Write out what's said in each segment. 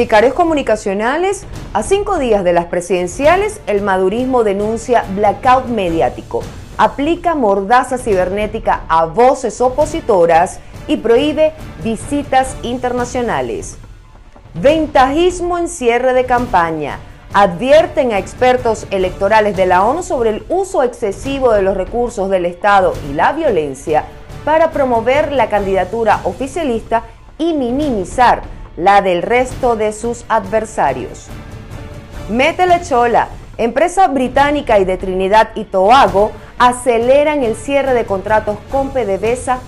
Sicarios comunicacionales, a cinco días de las presidenciales, el madurismo denuncia blackout mediático, aplica mordaza cibernética a voces opositoras y prohíbe visitas internacionales. Ventajismo en cierre de campaña. Advierten a expertos electorales de la ONU sobre el uso excesivo de los recursos del Estado y la violencia para promover la candidatura oficialista y minimizar la del resto de sus adversarios. la Chola, empresa británica y de Trinidad y Tobago, aceleran el cierre de contratos con PDVSA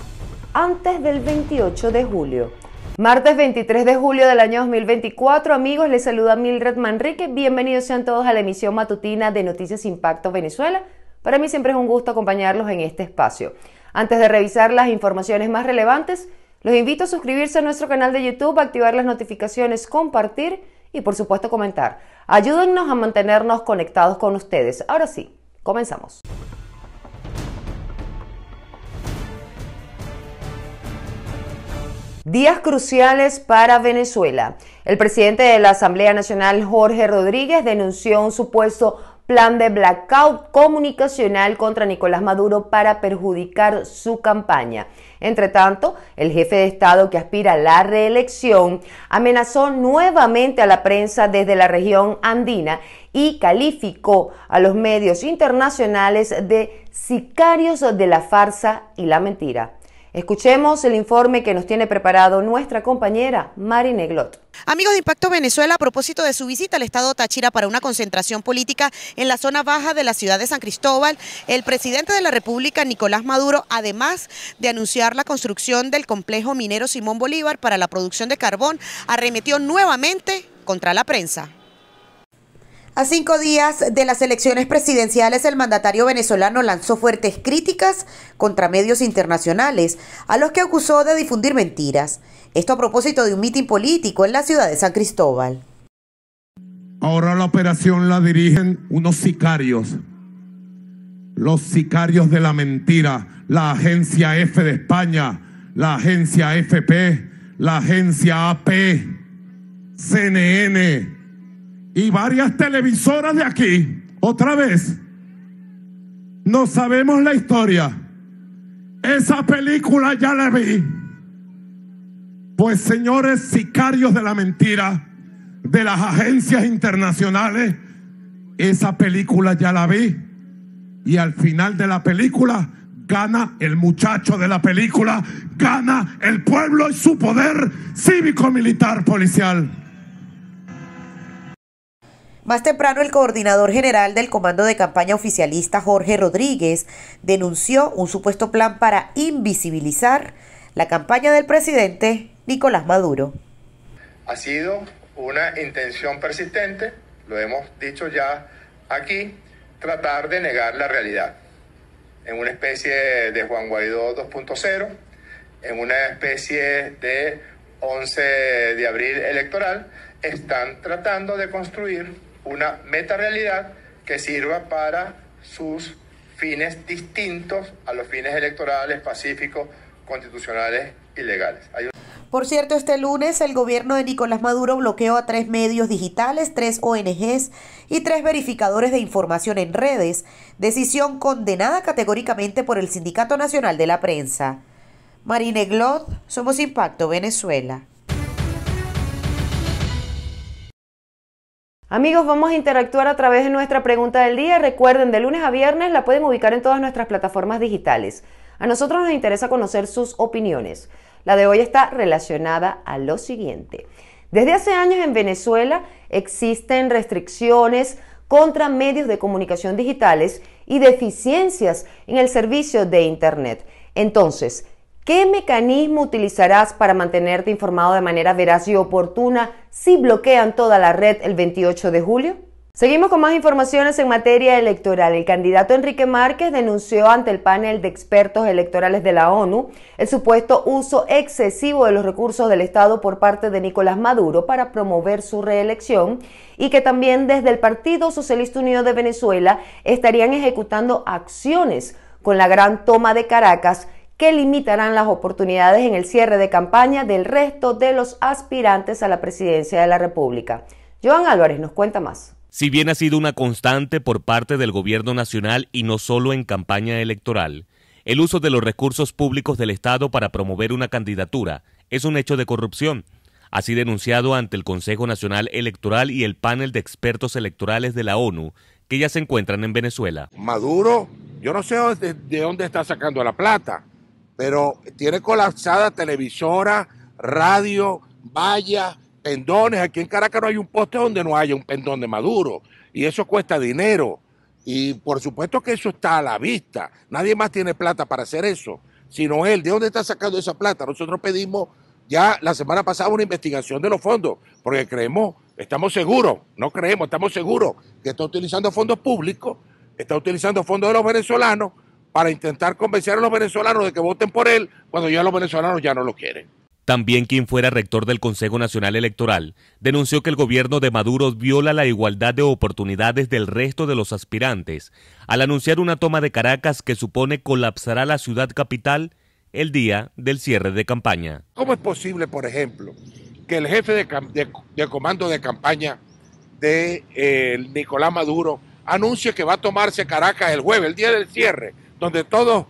antes del 28 de julio. Martes 23 de julio del año 2024, amigos, les saluda Mildred Manrique. Bienvenidos sean todos a la emisión matutina de Noticias Impacto Venezuela. Para mí siempre es un gusto acompañarlos en este espacio. Antes de revisar las informaciones más relevantes, los invito a suscribirse a nuestro canal de YouTube, activar las notificaciones, compartir y por supuesto comentar. Ayúdennos a mantenernos conectados con ustedes. Ahora sí, comenzamos. Días cruciales para Venezuela. El presidente de la Asamblea Nacional, Jorge Rodríguez, denunció un supuesto plan de blackout comunicacional contra Nicolás Maduro para perjudicar su campaña. Entre tanto, el jefe de Estado que aspira a la reelección amenazó nuevamente a la prensa desde la región andina y calificó a los medios internacionales de sicarios de la farsa y la mentira. Escuchemos el informe que nos tiene preparado nuestra compañera Mari Neglot. Amigos de Impacto Venezuela, a propósito de su visita al estado Táchira para una concentración política en la zona baja de la ciudad de San Cristóbal, el presidente de la República, Nicolás Maduro, además de anunciar la construcción del complejo minero Simón Bolívar para la producción de carbón, arremetió nuevamente contra la prensa. A cinco días de las elecciones presidenciales, el mandatario venezolano lanzó fuertes críticas contra medios internacionales, a los que acusó de difundir mentiras. Esto a propósito de un mitin político en la ciudad de San Cristóbal. Ahora la operación la dirigen unos sicarios, los sicarios de la mentira, la agencia F de España, la agencia FP, la agencia AP, CNN y varias televisoras de aquí, otra vez, no sabemos la historia. Esa película ya la vi. Pues señores sicarios de la mentira, de las agencias internacionales, esa película ya la vi. Y al final de la película gana el muchacho de la película, gana el pueblo y su poder cívico, militar, policial. Más temprano, el coordinador general del Comando de Campaña Oficialista, Jorge Rodríguez, denunció un supuesto plan para invisibilizar la campaña del presidente Nicolás Maduro. Ha sido una intención persistente, lo hemos dicho ya aquí, tratar de negar la realidad, en una especie de Juan Guaidó 2.0, en una especie de 11 de abril electoral, están tratando de construir una meta realidad que sirva para sus fines distintos a los fines electorales, pacíficos, constitucionales y legales. por cierto, este lunes el gobierno de Nicolás Maduro bloqueó a tres medios digitales, tres ONGs y tres verificadores de información en redes, decisión condenada categóricamente por el Sindicato Nacional de la Prensa. Marine Glot, Somos Impacto Venezuela. Amigos, vamos a interactuar a través de nuestra pregunta del día. Recuerden, de lunes a viernes la pueden ubicar en todas nuestras plataformas digitales. A nosotros nos interesa conocer sus opiniones. La de hoy está relacionada a lo siguiente. Desde hace años en Venezuela existen restricciones contra medios de comunicación digitales y deficiencias en el servicio de Internet. Entonces, ¿Qué mecanismo utilizarás para mantenerte informado de manera veraz y oportuna si bloquean toda la red el 28 de julio? Seguimos con más informaciones en materia electoral. El candidato Enrique Márquez denunció ante el panel de expertos electorales de la ONU el supuesto uso excesivo de los recursos del Estado por parte de Nicolás Maduro para promover su reelección y que también desde el Partido Socialista Unido de Venezuela estarían ejecutando acciones con la gran toma de Caracas que limitarán las oportunidades en el cierre de campaña del resto de los aspirantes a la presidencia de la República. Joan Álvarez nos cuenta más. Si bien ha sido una constante por parte del gobierno nacional y no solo en campaña electoral, el uso de los recursos públicos del Estado para promover una candidatura es un hecho de corrupción, así denunciado ante el Consejo Nacional Electoral y el panel de expertos electorales de la ONU que ya se encuentran en Venezuela. Maduro, yo no sé de dónde está sacando la plata pero tiene colapsada televisora, radio, vallas, pendones. Aquí en Caracas no hay un poste donde no haya un pendón de Maduro. Y eso cuesta dinero. Y por supuesto que eso está a la vista. Nadie más tiene plata para hacer eso, sino él. ¿De dónde está sacando esa plata? Nosotros pedimos ya la semana pasada una investigación de los fondos, porque creemos, estamos seguros, no creemos, estamos seguros que está utilizando fondos públicos, está utilizando fondos de los venezolanos para intentar convencer a los venezolanos de que voten por él cuando ya los venezolanos ya no lo quieren. También quien fuera rector del Consejo Nacional Electoral denunció que el gobierno de Maduro viola la igualdad de oportunidades del resto de los aspirantes al anunciar una toma de Caracas que supone colapsará la ciudad capital el día del cierre de campaña. ¿Cómo es posible, por ejemplo, que el jefe de, comando de campaña de eh, Nicolás Maduro anuncie que va a tomarse Caracas el jueves, el día del cierre, donde todos,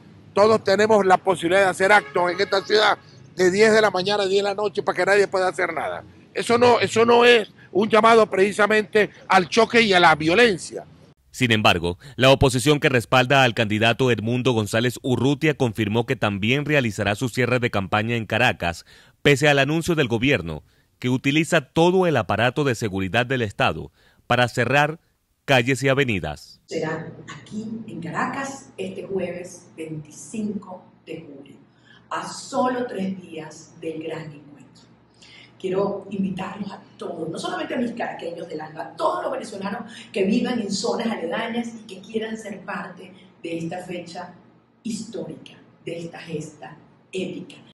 tenemos la posibilidad de hacer actos en esta ciudad de 10 de la mañana a 10 de la noche para que nadie pueda hacer nada. Eso no, eso no es un llamado precisamente al choque y a la violencia. Sin embargo, la oposición que respalda al candidato Edmundo González Urrutia confirmó que también realizará su cierre de campaña en Caracas, pese al anuncio del gobierno, que utiliza todo el aparato de seguridad del Estado para cerrar calles y avenidas. Será aquí en Caracas este jueves 25 de julio, a solo tres días del gran encuentro. Quiero invitarlos a todos, no solamente a mis caraqueños del alba, a todos los venezolanos que vivan en zonas aledañas y que quieran ser parte de esta fecha histórica, de esta gesta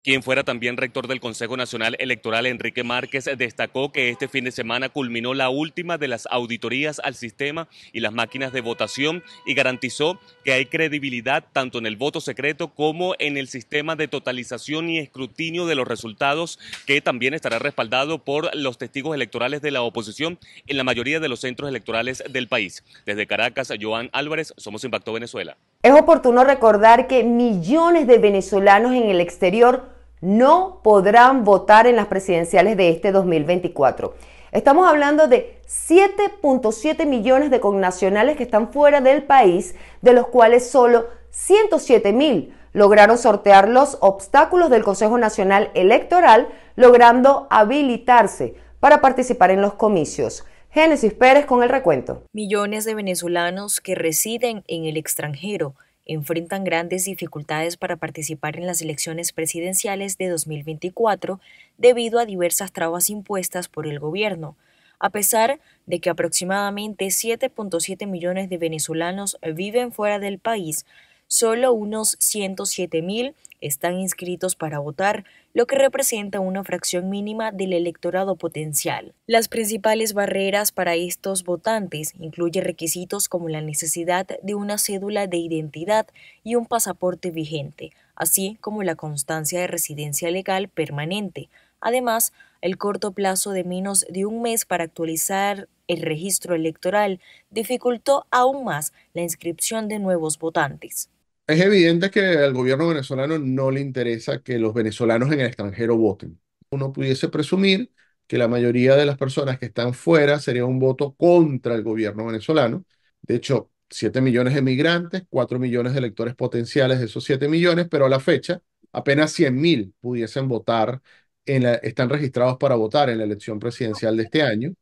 quien fuera también rector del Consejo Nacional Electoral, Enrique Márquez, destacó que este fin de semana culminó la última de las auditorías al sistema y las máquinas de votación y garantizó que hay credibilidad tanto en el voto secreto como en el sistema de totalización y escrutinio de los resultados, que también estará respaldado por los testigos electorales de la oposición en la mayoría de los centros electorales del país. Desde Caracas, Joan Álvarez, Somos Impacto Venezuela. Es oportuno recordar que millones de venezolanos en el exterior no podrán votar en las presidenciales de este 2024. Estamos hablando de 7.7 millones de connacionales que están fuera del país, de los cuales solo 107 mil lograron sortear los obstáculos del Consejo Nacional Electoral, logrando habilitarse para participar en los comicios. Génesis Pérez con el recuento. Millones de venezolanos que residen en el extranjero enfrentan grandes dificultades para participar en las elecciones presidenciales de 2024 debido a diversas trabas impuestas por el gobierno, a pesar de que aproximadamente 7.7 millones de venezolanos viven fuera del país, solo unos 107.000 mil están inscritos para votar, lo que representa una fracción mínima del electorado potencial. Las principales barreras para estos votantes incluyen requisitos como la necesidad de una cédula de identidad y un pasaporte vigente, así como la constancia de residencia legal permanente. Además, el corto plazo de menos de un mes para actualizar el registro electoral dificultó aún más la inscripción de nuevos votantes. Es evidente que al gobierno venezolano no le interesa que los venezolanos en el extranjero voten. Uno pudiese presumir que la mayoría de las personas que están fuera sería un voto contra el gobierno venezolano. De hecho, 7 millones de migrantes, 4 millones de electores potenciales de esos 7 millones, pero a la fecha apenas 100 mil pudiesen votar, están registrados para votar en la elección presidencial de este año.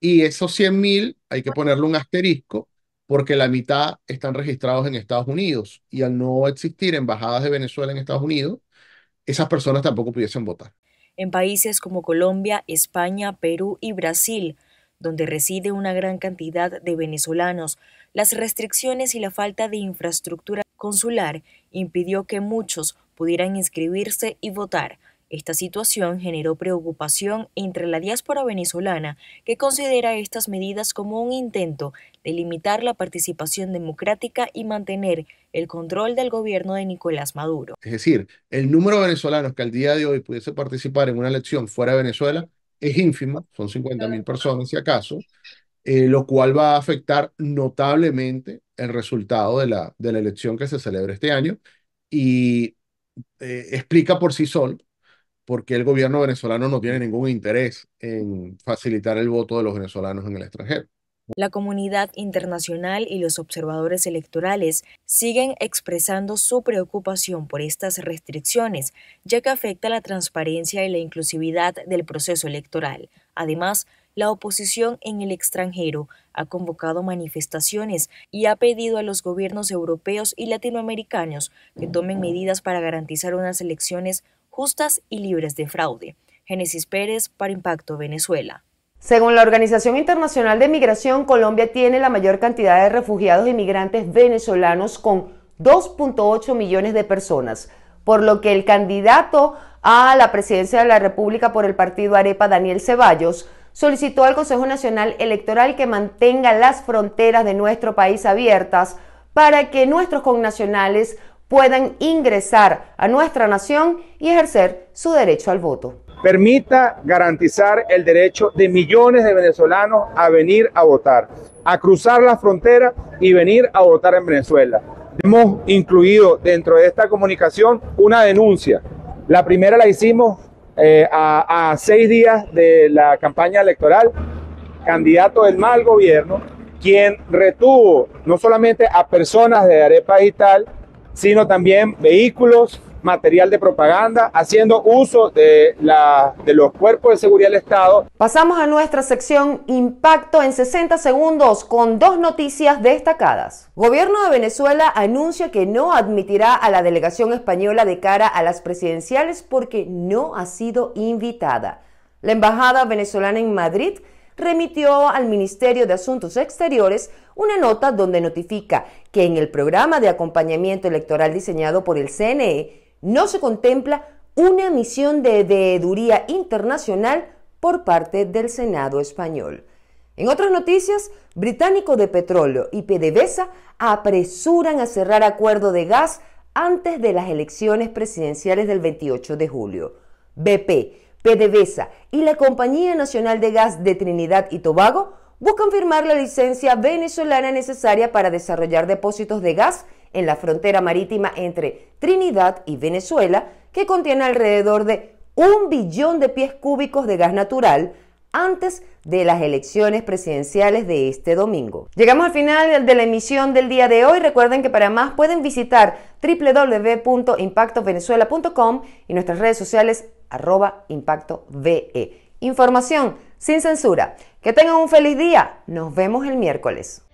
Y esos 100 mil hay que ponerle un asterisco porque la mitad están registrados en Estados Unidos y al no existir embajadas de Venezuela en Estados Unidos, esas personas tampoco pudiesen votar. En países como Colombia, España, Perú y Brasil, donde reside una gran cantidad de venezolanos, las restricciones y la falta de infraestructura consular impidió que muchos pudieran inscribirse y votar, esta situación generó preocupación entre la diáspora venezolana, que considera estas medidas como un intento de limitar la participación democrática y mantener el control del gobierno de Nicolás Maduro. Es decir, el número de venezolanos que al día de hoy pudiese participar en una elección fuera de Venezuela es ínfima, son 50.000 personas si acaso, eh, lo cual va a afectar notablemente el resultado de la, de la elección que se celebra este año y eh, explica por sí solo porque el gobierno venezolano no tiene ningún interés en facilitar el voto de los venezolanos en el extranjero. La comunidad internacional y los observadores electorales siguen expresando su preocupación por estas restricciones, ya que afecta la transparencia y la inclusividad del proceso electoral. Además, la oposición en el extranjero ha convocado manifestaciones y ha pedido a los gobiernos europeos y latinoamericanos que tomen medidas para garantizar unas elecciones justas y libres de fraude. Génesis Pérez para Impacto Venezuela. Según la Organización Internacional de Migración, Colombia tiene la mayor cantidad de refugiados y migrantes venezolanos con 2.8 millones de personas, por lo que el candidato a la presidencia de la República por el partido Arepa, Daniel Ceballos, solicitó al Consejo Nacional Electoral que mantenga las fronteras de nuestro país abiertas para que nuestros connacionales puedan ingresar a nuestra nación y ejercer su derecho al voto. Permita garantizar el derecho de millones de venezolanos a venir a votar, a cruzar la frontera y venir a votar en Venezuela. Hemos incluido dentro de esta comunicación una denuncia. La primera la hicimos eh, a, a seis días de la campaña electoral, candidato del mal gobierno, quien retuvo no solamente a personas de Arepa Digital, sino también vehículos, material de propaganda, haciendo uso de, de los cuerpos de seguridad del Estado. Pasamos a nuestra sección Impacto en 60 segundos con dos noticias destacadas. Gobierno de Venezuela anuncia que no admitirá a la delegación española de cara a las presidenciales porque no ha sido invitada. La Embajada venezolana en Madrid remitió al Ministerio de Asuntos Exteriores una nota donde notifica que en el programa de acompañamiento electoral diseñado por el CNE no se contempla una misión de veeduría internacional por parte del Senado español. En otras noticias, Británico de Petróleo y PDVSA apresuran a cerrar acuerdo de gas antes de las elecciones presidenciales del 28 de julio. BP PDVSA y la Compañía Nacional de Gas de Trinidad y Tobago buscan firmar la licencia venezolana necesaria para desarrollar depósitos de gas en la frontera marítima entre Trinidad y Venezuela, que contiene alrededor de un billón de pies cúbicos de gas natural antes de las elecciones presidenciales de este domingo. Llegamos al final de la emisión del día de hoy. Recuerden que para más pueden visitar www.impactovenezuela.com y nuestras redes sociales arroba impacto VE. Información sin censura. Que tengan un feliz día. Nos vemos el miércoles.